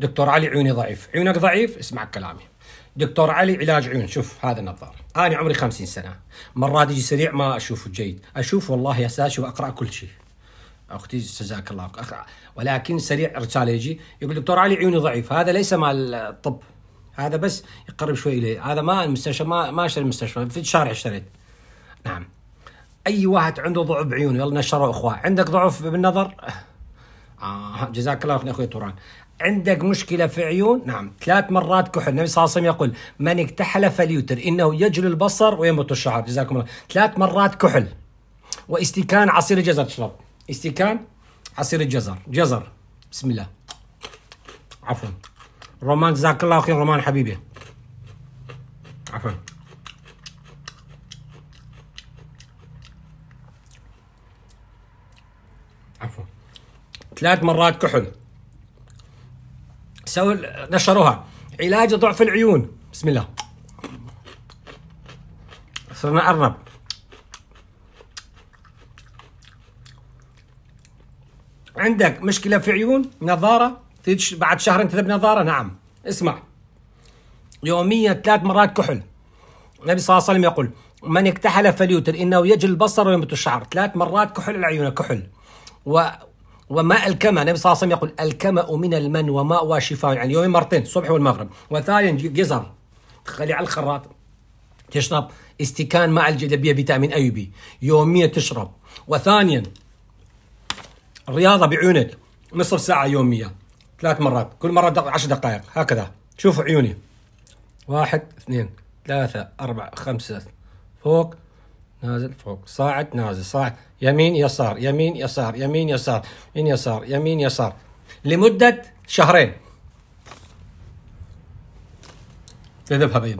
دكتور علي عيوني ضعيف عيونك ضعيف اسمع كلامي دكتور علي علاج عيون شوف هذا النظار انا عمري خمسين سنه مرات يجي سريع ما اشوفه جيد اشوف والله يا ساشي واقرا كل شيء اختي جزاك الله خير ولكن سريع رساله يجي يقول دكتور علي عيوني ضعيف هذا ليس مال الطب هذا بس يقرب شوي اليه هذا ما المستشفى ما ما اشتري المستشفى في الشارع اشتريت نعم اي واحد عنده ضعف بعيونه يلا نشره اخوه عندك ضعف بالنظر آه جزاك الله خير اخوي توران عندك مشكلة في عيون نعم ثلاث مرات كحل النبي صلى الله عليه وسلم يقول من اكتحل فليوتر إنه يجل البصر وينبت الشعر جزاكم الله ثلاث مرات كحل واستكان عصير الجزر تشرب استكان عصير الجزر جزر بسم الله عفوا رومان جزاك الله خير رومان حبيبي عفوا عفوا ثلاث مرات كحل سووا نشروها علاج ضعف العيون بسم الله صرنا نقرب عندك مشكلة في عيون نظارة بعد شهر انت بنظارة نعم اسمع يوميا ثلاث مرات كحل النبي صلى الله عليه وسلم يقول من اكتحل فليوتر انه يجل البصر ويمت الشعر ثلاث مرات كحل العيون كحل و وماء الكما النبي صلى الله عليه وسلم يقول الكمأ من المن وماء وشفاء يعني يومين مرتين الصبح والمغرب وثانيا جزر تخلي على الخراط تشرب استكان مع الجلبية فيتامين أي بي يوميا تشرب وثانيا رياضة بعيونك نصف ساعة يوميا ثلاث مرات كل مرة دق... عشر دقائق هكذا شوفوا عيوني واحد اثنين ثلاثة أربعة خمسة فوق نازل فوق صاعد نازل صاعد يمين يسار يمين يسار يمين يسار يمين يسار يمين يسار لمدة شهرين تذهب